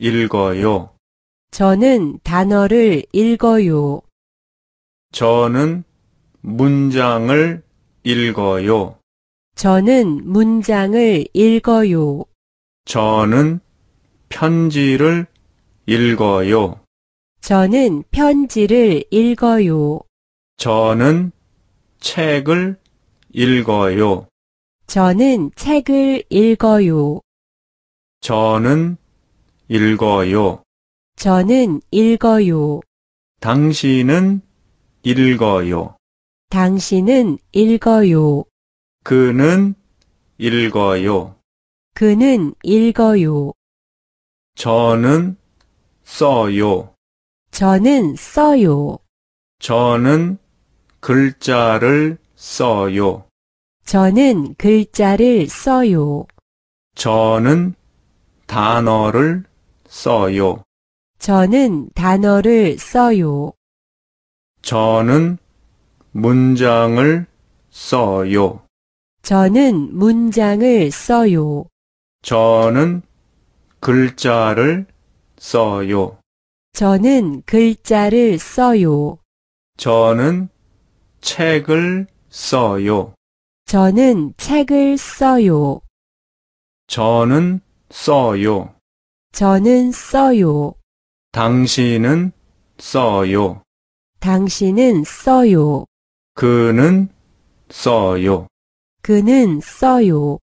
읽어요. 저는 단어를 읽어요. 저는 문장을 읽어요. 저는 문장을 읽어요. 저는 편지를 읽어요. 저는 편지를 읽어요. 저는 책을 읽어요. 저는 책을 읽어요. 저는 읽어요. 저는 읽어요. 당신은 읽어요. 당신은 읽어요. 그는 읽어요. 그는 읽어요. 저는 써요. 저는 써요. 저는 글자를 써요. 저는 글자를 써요. 저는 단어를 써요. 저는 단어를 써요. 저는 문장을 써요. 저는 문장을 써요. 저는 글자를 써요. 저는 글자를 써요. 저는 책을 써요. 저는 책을 써요. 저는 써요. 저는 써요. 당신은 써요. 당신은 써요. 그는 써요. 그는 써요.